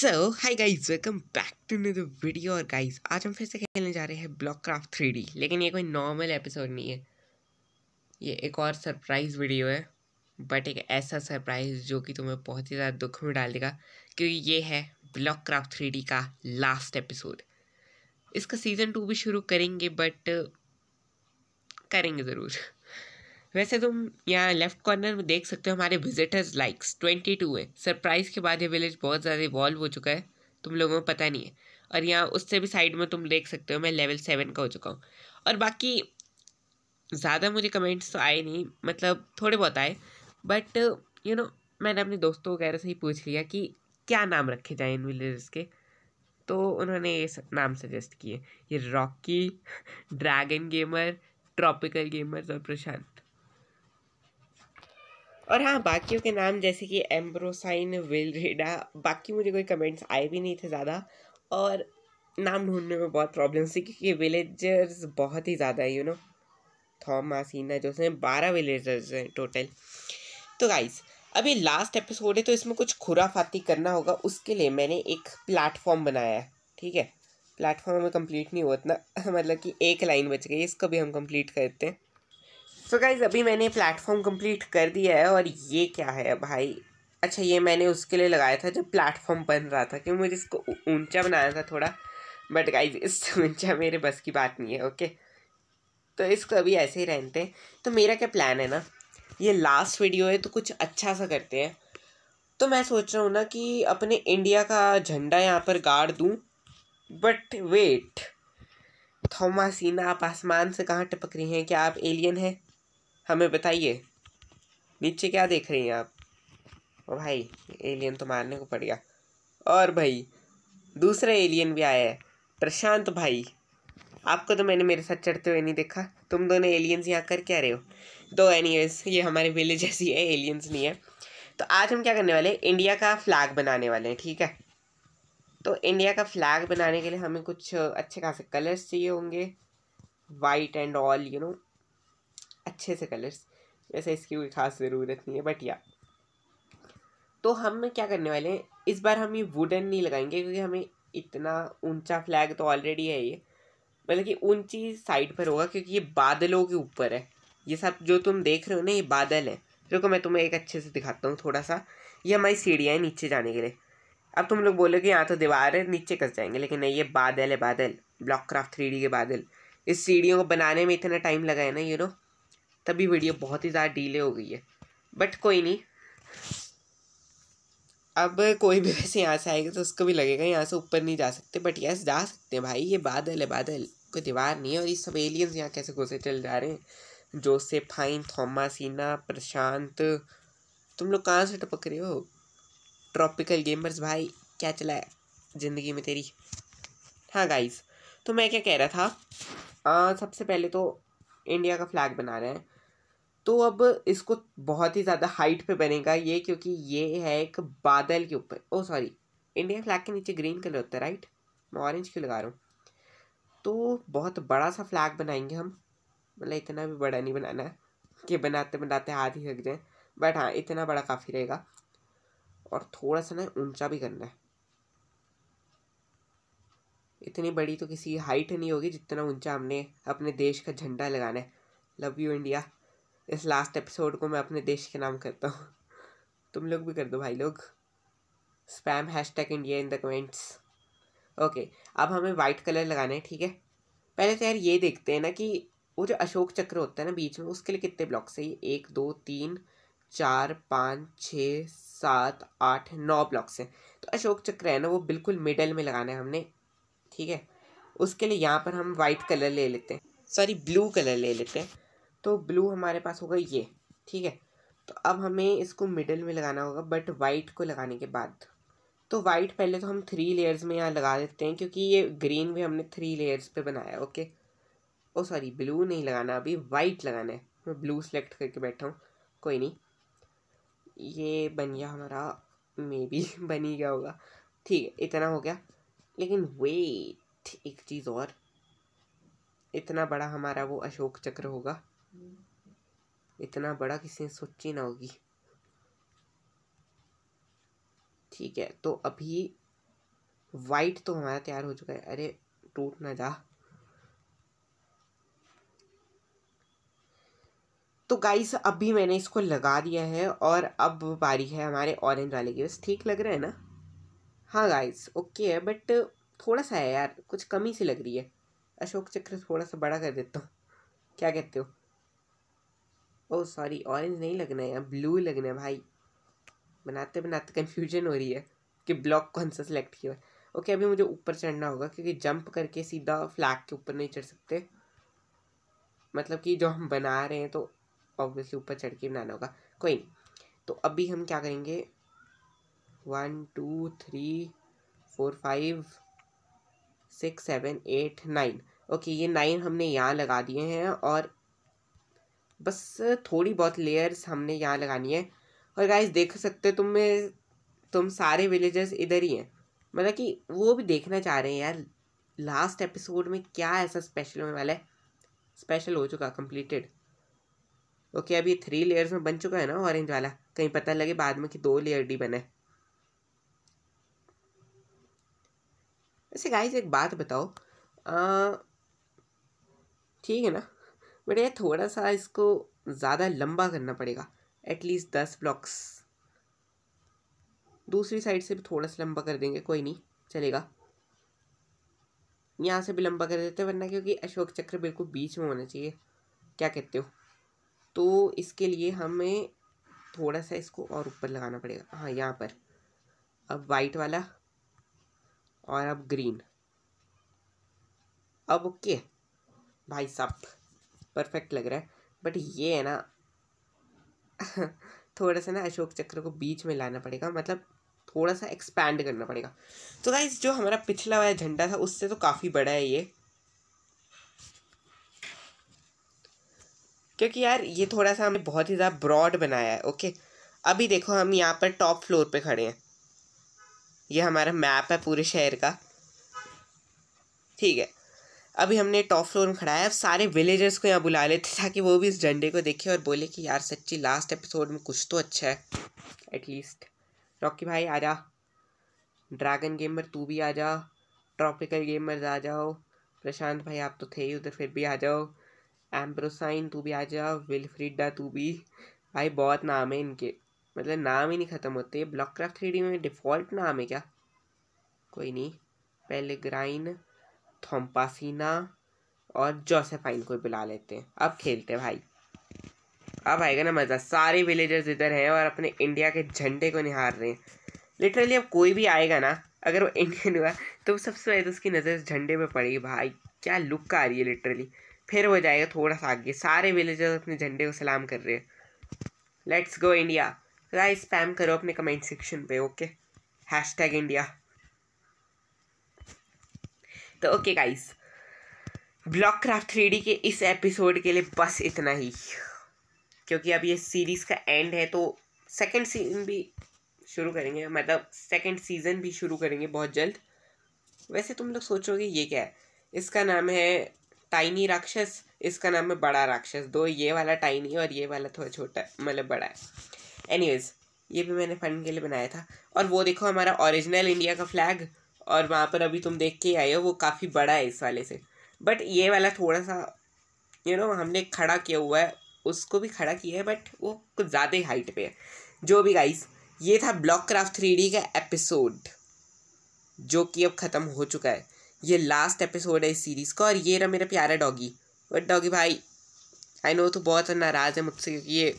so hi guys welcome back to new the video और guys आज हम फिर से खेलने जा रहे हैं ब्लॉक क्राफ्ट थ्री डी लेकिन ये कोई नॉर्मल एपिसोड नहीं है ये एक और सरप्राइज़ वीडियो है बट एक ऐसा सरप्राइज़ जो कि तुम्हें बहुत ही ज़्यादा दुख में डाल देगा क्योंकि ये है ब्लॉक क्राफ्ट थ्री डी का लास्ट एपिसोड इसका सीज़न टू भी शुरू करेंगे बट करेंगे ज़रूर वैसे तुम यहाँ लेफ्ट कॉर्नर में देख सकते हो हमारे विजिटर्स लाइक्स ट्वेंटी टू है सरप्राइज के बाद ये विलेज बहुत ज़्यादा इवॉल्व हो चुका है तुम लोगों को पता नहीं है और यहाँ उससे भी साइड में तुम देख सकते हो मैं लेवल सेवन का हो चुका हूँ और बाकी ज़्यादा मुझे कमेंट्स तो आए नहीं मतलब थोड़े बहुत आए बट यू नो मैंने अपने दोस्तों वगैरह से ही पूछ लिया कि क्या नाम रखे जाए इन विलेजेस के तो उन्होंने ये नाम सजेस्ट किए ये Rocky dragon gamer tropical gamers और प्रशांत और हाँ बाकियों के नाम जैसे कि एम्ब्रोसाइन विलरेडा बाकी मुझे कोई कमेंट्स आए भी नहीं थे ज़्यादा और नाम ढूंढने में बहुत प्रॉब्लम्स थी क्योंकि विलेजर्स बहुत ही ज़्यादा है यू नो थॉमासना जो है बारह विलेजर्स हैं टोटल तो गाइस अभी लास्ट एपिसोड है तो इसमें कुछ खुराफाती करना होगा उसके लिए मैंने एक प्लेटफॉर्म बनाया है ठीक है प्लेटफॉर्म हमें कंप्लीट नहीं हुआ इतना मतलब कि एक लाइन बच गई इसको भी हम कंप्लीट करते हैं सो so गाइज़ अभी मैंने प्लेटफॉर्म कंप्लीट कर दिया है और ये क्या है भाई अच्छा ये मैंने उसके लिए लगाया था जब प्लेटफॉर्म बन रहा था क्योंकि मुझे इसको ऊंचा बनाया था थोड़ा बट गाइज इससे ऊंचा मेरे बस की बात नहीं है ओके तो इसको अभी ऐसे ही रहते हैं तो मेरा क्या प्लान है ना ये लास्ट वीडियो है तो कुछ अच्छा सा करते हैं तो मैं सोच रहा हूँ ना कि अपने इंडिया का झंडा यहाँ पर गाड़ दूँ बट वेट थोमासीना आप आसमान से कहाँ टपक रही हैं क्या आप एलियन हैं हमें बताइए नीचे क्या देख रही हैं आप ओ भाई एलियन तो मारने को पड़ गया और भाई दूसरा एलियन भी आया है प्रशांत भाई आपको तो मैंने मेरे साथ चढ़ते हुए नहीं देखा तुम दोनों एलियंस यहाँ कर क्या रहे हो तो एनी ये हमारे विलेज जैसी है एलियंस नहीं है तो आज हम क्या करने वाले हैं इंडिया का फ्लैग बनाने वाले हैं ठीक है तो इंडिया का फ्लैग बनाने के लिए हमें कुछ अच्छे खासे कलर्स चाहिए होंगे white and all you know अच्छे से कलर्स वैसे इसकी कोई खास ज़रूरत नहीं है बट या तो हम क्या करने वाले हैं इस बार हम ये वुडन नहीं लगाएंगे क्योंकि हमें इतना ऊंचा फ्लैग तो ऑलरेडी है ये मतलब कि ऊंची साइड पर होगा क्योंकि ये बादलों के ऊपर है ये सब जो तुम देख रहे हो ना ये बादल है रुको मैं तुम्हें एक अच्छे से दिखाता हूँ थोड़ा सा ये हमारी सीढ़ियाँ हैं नीचे जाने के लिए अब तुम लोग बोलोगे यहाँ तो दीवार है नीचे कस जाएंगे लेकिन नहीं ये बादल है बादल ब्लॉक क्राफ्ट थ्री के बादल इस सीढ़ियों को बनाने में इतना टाइम लगा है ना यू नो तभी वीडियो बहुत ही ज़्यादा डीले हो गई है बट कोई नहीं अब कोई भी वैसे यहाँ से आएगा तो उसको भी लगेगा यहाँ से ऊपर नहीं जा सकते बट यस जा सकते हैं भाई ये बादल है बादल कोई दीवार नहीं है और ये सब एलियंस यहाँ कैसे घुसे चल जा रहे हैं जोसेफाइन थॉमासीना प्रशांत तुम लोग कहाँ से टपक रहे हो ट्रॉपिकल गेमर्स भाई क्या चला है ज़िंदगी में तेरी हाँ गाइस तो मैं क्या कह रहा था आ, सबसे पहले तो इंडिया का फ्लैग बना रहे हैं तो अब इसको बहुत ही ज़्यादा हाइट पे बनेगा ये क्योंकि ये है एक बादल के ऊपर ओ सॉरी इंडिया फ्लैग के नीचे ग्रीन कलर होता है राइट मैं ऑरेंज क्यों लगा रहा हूँ तो बहुत बड़ा सा फ्लैग बनाएंगे हम मतलब इतना भी बड़ा नहीं बनाना है कि बनाते बनाते हाथ ही लग जाए बट हाँ इतना बड़ा काफ़ी रहेगा और थोड़ा सा ना ऊंचा भी करना है इतनी बड़ी तो किसी हाइट नहीं होगी जितना ऊंचा हमने अपने देश का झंडा लगाना है लव यू इंडिया इस लास्ट एपिसोड को मैं अपने देश के नाम करता हूँ तुम लोग भी कर दो भाई लोग spam hashtag India in the comments okay अब हमें वाइट कलर लगाना है ठीक है पहले तो यार ये देखते हैं ना कि वो जो अशोक चक्र होता है ना बीच में उसके लिए कितने ब्लॉक्स है ये एक दो तीन चार पाँच छः सात आठ नौ ब्लॉक्स हैं तो अशोक चक्र है ना वो बिल्कुल मिडल में लगाना है हमने ठीक है उसके लिए यहाँ पर हम वाइट कलर ले लेते हैं सॉरी ब्लू कलर ले लेते हैं तो ब्लू हमारे पास होगा ये ठीक है तो अब हमें इसको मिडल में लगाना होगा बट वाइट को लगाने के बाद तो वाइट पहले तो हम थ्री लेयर्स में यहाँ लगा देते हैं क्योंकि ये ग्रीन भी हमने थ्री लेयर्स पे बनाया है ओके ओ सॉरी ब्लू नहीं लगाना अभी वाइट लगाना है मैं ब्लू सेलेक्ट करके बैठा हूँ कोई नहीं ये बन गया हमारा मे बी बन ही गया होगा ठीक है इतना हो गया लेकिन वेट एक चीज़ और इतना बड़ा हमारा वो अशोक चक्र होगा इतना बड़ा किसी ने सोची ना होगी ठीक है तो अभी वाइट तो हमारा तैयार हो चुका है अरे टूट ना जा तो गाइस अभी मैंने इसको लगा दिया है और अब बारी है हमारे ऑरेंज वाले की बस ठीक लग रहा है ना हाँ गाइस ओके है बट थोड़ा सा है यार कुछ कमी सी लग रही है अशोक चक्र थोड़ा सा बड़ा कर देता हूँ क्या कहते हो ओह सॉरी ऑरेंज नहीं लगना है यार ब्लू लगना है भाई बनाते बनाते कन्फ्यूजन हो रही है कि ब्लॉक कौन सा सिलेक्ट किया ओके अभी मुझे ऊपर चढ़ना होगा क्योंकि जंप करके सीधा फ्लैग के ऊपर नहीं चढ़ सकते मतलब कि जो हम बना रहे हैं तो ऑब्वियसली ऊपर चढ़ के बनाना होगा कोई नहीं तो अभी हम क्या करेंगे one two three four five six seven eight nine okay ये नाइन हमने यहाँ लगा दिए हैं और बस थोड़ी बहुत लेयर्स हमने यहाँ लगानी है और गाइस देख सकते हो तुम में तुम सारे विलेजर्स इधर ही हैं मतलब कि वो भी देखना चाह रहे हैं यार लास्ट एपिसोड में क्या ऐसा स्पेशल होने वाला है स्पेशल हो चुका कंप्लीटेड ओके अभी थ्री लेयर्स में बन चुका है ना ऑरेंज वाला कहीं पता लगे बाद में कि दो लेयर डी बने वैसे गाइस एक बात बताओ ठीक है ना बट ये थोड़ा सा इसको ज़्यादा लंबा करना पड़ेगा एटलीस्ट दस ब्लॉक्स दूसरी साइड से भी थोड़ा सा लंबा कर देंगे कोई नहीं चलेगा यहाँ से भी लंबा कर देते वरना क्योंकि अशोक चक्र बिल्कुल बीच में होना चाहिए क्या कहते हो तो इसके लिए हमें थोड़ा सा इसको और ऊपर लगाना पड़ेगा हाँ यहाँ पर अब वाइट वाला और अब ग्रीन अब ओके भाई साहब परफेक्ट लग रहा है बट ये है ना थोड़ा सा ना अशोक चक्र को बीच में लाना पड़ेगा मतलब थोड़ा सा एक्सपैंड करना पड़ेगा तो गाइज जो हमारा पिछला वाला झंडा था उससे तो काफ़ी बड़ा है ये क्योंकि यार ये थोड़ा सा हमने बहुत ही ज़्यादा ब्रॉड बनाया है ओके अभी देखो हम यहाँ पर टॉप फ्लोर पे खड़े हैं ये हमारा मैप है पूरे शहर का ठीक है अभी हमने टॉप फ्लोर में खड़ा है अब सारे विलेजर्स को यहाँ बुला लेते ताकि वो भी इस झंडे को देखे और बोले कि यार सच्ची लास्ट एपिसोड में कुछ तो अच्छा है एटलीस्ट रॉकी भाई आ जा ड्रैगन गेमर तू भी आ जा ट्रॉपिकल गेमर आ जाओ प्रशांत भाई आप तो थे ही उधर फिर भी आ जाओ एम्ब्रोसाइन तू भी आ जाओ विलफ्रीडा तू भी भाई बहुत नाम है इनके मतलब नाम ही नहीं ख़त्म होते ब्लॉक क्राफ्ट थ्री में डिफ़ॉल्ट नाम है क्या कोई नहीं पहले ग्राइन थम्पासना और जोसेफाइन को बुला लेते हैं अब खेलते हैं भाई अब आएगा ना मज़ा सारे विलेजर्स इधर हैं और अपने इंडिया के झंडे को निहार रहे हैं लिटरली अब कोई भी आएगा ना अगर वो इंडियन हुआ तो सबसे पहले तो उसकी नज़र झंडे पर पड़ेगी भाई क्या लुक आ रही है लिटरली फिर वो जाएगा थोड़ा सा आगे सारे विलेजर्स अपने झंडे को सलाम कर रहे हैं लेट्स गो इंडिया राय स्पैम करो अपने कमेंट सेक्शन पे ओके हैश टैग इंडिया तो okay guys block craft three के इस एपिसोड के लिए बस इतना ही क्योंकि अब ये सीरीज़ का एंड है तो सेकंड सीजन भी शुरू करेंगे मतलब सेकंड सीज़न भी शुरू करेंगे बहुत जल्द वैसे तुम लोग सोचोगे ये क्या है इसका नाम है टाइनी राक्षस इसका नाम है बड़ा राक्षस दो ये वाला टाइनी और ये वाला थोड़ा छोटा मतलब बड़ा है एनीवेज ये भी मैंने फन के लिए बनाया था और वो देखो हमारा ओरिजिनल इंडिया का फ्लैग और वहाँ पर अभी तुम देख के आए हो वो काफ़ी बड़ा है इस वाले से बट ये वाला थोड़ा सा यू नो हमने खड़ा किया हुआ है उसको भी खड़ा किया है बट वो कुछ ज़्यादा ही हाइट पे है जो भी गाइस ये था ब्लॉक क्राफ्ट थ्री का एपिसोड जो कि अब ख़त्म हो चुका है ये लास्ट एपिसोड है इस सीरीज़ का और ये रहा मेरा प्यारा डॉगी बट डॉगी भाई आई नो तो बहुत नाराज़ है मुझसे क्योंकि ये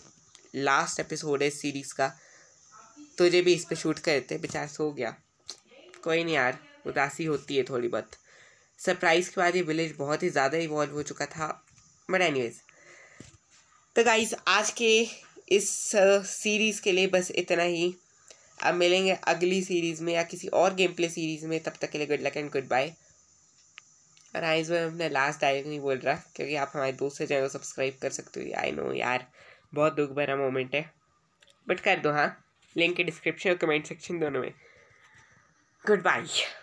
लास्ट एपिसोड है इस सीरीज़ का तुझे तो भी इस पर शूट करते बेचार सो गया कोई नहीं यार उदासी होती है थोड़ी बहुत सरप्राइज़ के बाद ये विलेज बहुत ही ज़्यादा इवॉल्व हो चुका था बट एनीवेज तो गाइज आज के इस सीरीज़ के लिए बस इतना ही अब मिलेंगे अगली सीरीज़ में या किसी और गेम प्ले सीरीज़ में तब तक के लिए good luck and goodbye और आइज इस बार अपना लास्ट डायलॉग नहीं बोल रहा क्योंकि आप हमारे दोस्त चैनल को सब्सक्राइब कर सकते हो आई नो यार बहुत दुख भरा मोमेंट है बट कर दो हाँ लिंक डिस्क्रिप्शन और कमेंट सेक्शन दोनों में गुड बाय